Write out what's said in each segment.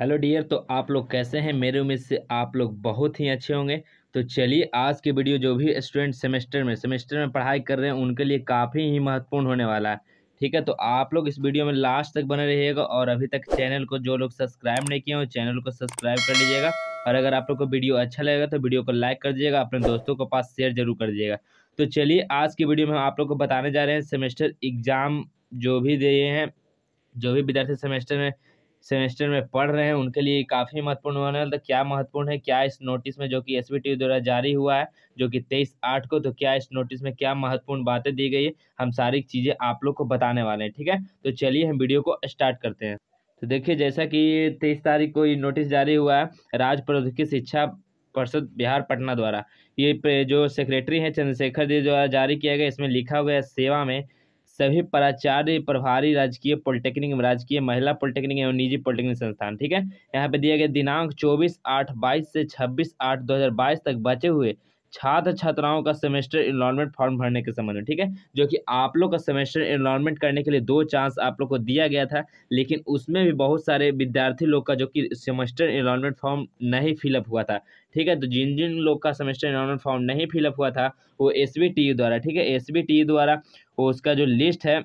hello dear तो आप लोग कैसे हैं मेरे उम्मीद से आप लोग बहुत ही अच्छे होंगे तो चलिए आज की वीडियो जो भी स्टूडेंट सेमेस्टर में सेमेस्टर में पढ़ाई कर रहे हैं उनके लिए काफ़ी ही महत्वपूर्ण होने वाला है ठीक है तो आप लोग इस वीडियो में लास्ट तक बने रहिएगा और अभी तक चैनल को जो लोग सब्सक्राइब नहीं किए हो चैनल को सब्सक्राइब कर लीजिएगा और अगर आप लोग को वीडियो अच्छा लगेगा तो वीडियो को लाइक कर दीजिएगा अपने दोस्तों के पास शेयर जरूर कर दीजिएगा तो चलिए आज की वीडियो में हम आप लोग को बताने जा रहे हैं सेमेस्टर एग्ज़ाम जो भी दिए हैं जो भी विद्यार्थी सेमेस्टर में सेमेस्टर में पढ़ रहे हैं उनके लिए काफ़ी महत्वपूर्ण होने वाला तो क्या महत्वपूर्ण है क्या इस नोटिस में जो कि एस द्वारा जारी हुआ है जो कि तेईस आठ को तो क्या इस नोटिस में क्या महत्वपूर्ण बातें दी गई है हम सारी चीज़ें आप लोग को बताने वाले हैं ठीक है तो चलिए हम वीडियो को स्टार्ट करते हैं तो देखिए जैसा कि तेईस तारीख को ये नोटिस जारी हुआ है राज्य प्रौद्योगिकी शिक्षा पर्षद बिहार पटना द्वारा ये जो सेक्रेटरी हैं चंद्रशेखर जी द्वारा जारी किया गया इसमें लिखा हुआ है सेवा में सभी प्राचार्य प्रभारी राजकीय पॉलिटेक्निक एवं राजकीय महिला पॉलिटेक्निक एवं निजी पॉलिटेक्निक संस्थान ठीक है यहाँ पे दिया गया दिनांक चौबीस आठ बाईस से छब्बीस आठ दो हजार बाईस तक बचे हुए छात्र छात्राओं का सेमेस्टर इनरोलमेंट फॉर्म भरने के संबंध में ठीक है जो कि आप लोग का सेमेस्टर इनरोलमेंट करने के लिए दो चांस आप लोग को दिया गया था लेकिन उसमें भी बहुत सारे विद्यार्थी लोग का जो कि सेमेस्टर इनरोलमेंट फॉर्म नहीं फिलअप हुआ था ठीक है तो जिन जिन लोग का सेमेस्टर इनरोलमेंट फॉर्म नहीं फिलअप हुआ था वो एस द्वारा ठीक है एस द्वारा उसका जो लिस्ट है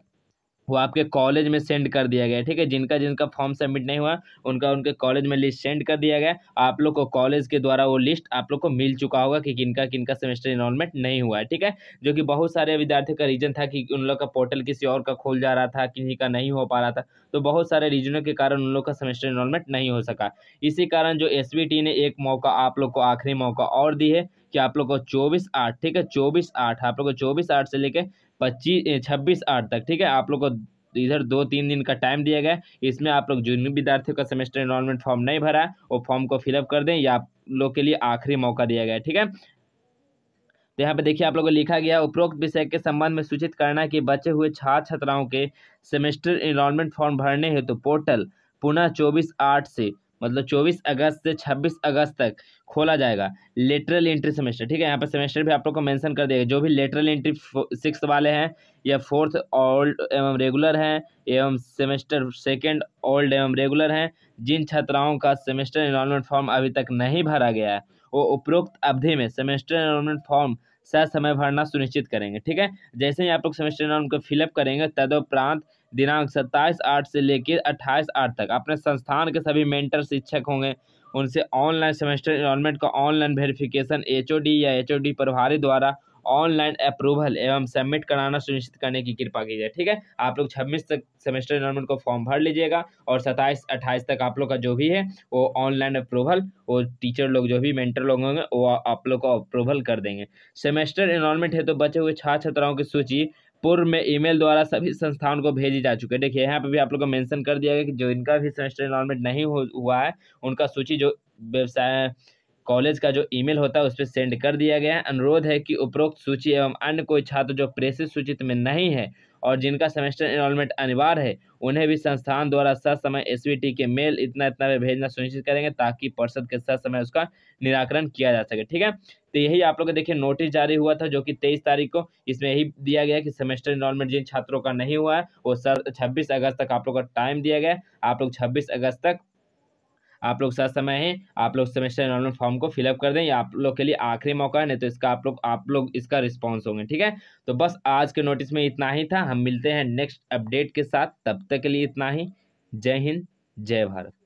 वो आपके कॉलेज में सेंड कर दिया गया ठीक है जिनका जिनका फॉर्म सबमिट नहीं हुआ उनका उनके कॉलेज में लिस्ट सेंड कर दिया गया आप लोग को कॉलेज के द्वारा वो लिस्ट आप लोग को मिल चुका होगा कि किनका किनका सेमेस्टर इनरोलमेंट नहीं हुआ है ठीक है जो कि बहुत सारे विद्यार्थियों का रीजन था कि उन लोग का पोर्टल किसी और का खोल जा रहा था किसी का नहीं हो पा रहा था तो बहुत सारे रीजनों के कारण उन लोग का सेमेस्टर इनरोलमेंट नहीं हो सका इसी कारण जो एस ने एक मौका आप लोग को आखिरी मौका और दी है कि आप लोग को चौबीस आठ ठीक है चौबीस आठ आप लोग को चौबीस आठ से लेकर पच्चीस छब्बीस आठ तक ठीक है आप लोग को इधर दो तीन दिन का टाइम दिया गया इसमें आप लोग जूनियर विद्यार्थियों का सेमेस्टर इनरोलमेंट फॉर्म नहीं भरा है वो फॉर्म को फिलअप कर दें या आप लोग के लिए आखिरी मौका दिया गया ठीक है तो यहाँ पे देखिए आप लोगों को लिखा गया उपरोक्त विषय के संबंध में सूचित करना कि बचे हुए छात्र छात्राओं के सेमेस्टर इनरोलमेंट फॉर्म भरने हेतु तो पोर्टल पुनः चौबीस आठ से मतलब 24 अगस्त से 26 अगस्त तक खोला जाएगा लेटरल एंट्री सेमेस्टर ठीक है यहाँ पर सेमेस्टर भी आप लोग को मेंशन कर देगा जो भी लेटरल एंट्री सिक्स वाले हैं या फोर्थ ओल्ड एवं रेगुलर हैं एवं सेमेस्टर सेकेंड ओल्ड एवं रेगुलर हैं जिन छात्राओं का सेमेस्टर इनरोलमेंट फॉर्म अभी तक नहीं भरा गया है वो उपरोक्त अवधि में सेमेस्टर इनरोलमेंट फॉर्म समय भरना सुनिश्चित करेंगे ठीक है जैसे ही आप लोग सेमेस्टर इनरोलमेंट को फिलअप करेंगे तदोपरांत दिनांक सत्ताईस आठ से लेकर अट्ठाईस आठ तक अपने संस्थान के सभी मेंटर शिक्षक होंगे उनसे ऑनलाइन सेमेस्टर इनमेंट का ऑनलाइन वेरिफिकेशन एच या एच प्रभारी द्वारा ऑनलाइन अप्रूवल एवं सबमिट कराना सुनिश्चित करने की कृपा कीजिए ठीक है आप लोग छब्बीस तक सेमेस्टर इनमेंट को फॉर्म भर लीजिएगा और सत्ताईस अट्ठाईस तक आप लोग का जो भी है वो ऑनलाइन अप्रूवल वो टीचर लोग जो भी मेंटर लोग होंगे वो आप लोग को अप्रूवल कर देंगे सेमेस्टर इनमेंट है तो बचे हुए छात्र छात्राओं की सूची पूर्व में ईमेल द्वारा सभी संस्थाओं को भेजी जा चुकी है देखिए यहाँ पे भी आप लोग को मेंशन कर दिया गया कि जो इनका भी सेमेस्टर इन्वॉलमेंट नहीं हुआ है उनका सूची जो व्यवसाय कॉलेज का जो ईमेल होता है उस पर सेंड कर दिया गया है अनुरोध है कि उपरोक्त सूची एवं अन्य कोई छात्र जो प्रेषित सूचित में नहीं है और जिनका सेमेस्टर इनरोलमेंट अनिवार्य है उन्हें भी संस्थान द्वारा सत समय एस के मेल इतना इतना में भेजना सुनिश्चित करेंगे ताकि पर्षद के सत समय उसका निराकरण किया जा सके ठीक है तो यही आप लोग देखिए नोटिस जारी हुआ था जो कि तेईस तारीख को इसमें यही दिया गया कि सेमेस्टर इनरोलमेंट जिन छात्रों का नहीं हुआ है वो सर छब्बीस अगस्त तक आप लोग का टाइम दिया गया आप लोग छब्बीस अगस्त तक आप लोग साथ समय है आप लोग सेमेस्टर इनमेंट फॉर्म को फिलअप कर दें ये आप लोग के लिए आखिरी मौका है नहीं तो इसका आप लोग आप लोग इसका रिस्पॉन्स होंगे ठीक है तो बस आज के नोटिस में इतना ही था हम मिलते हैं नेक्स्ट अपडेट के साथ तब तक के लिए इतना ही जय हिंद जय भारत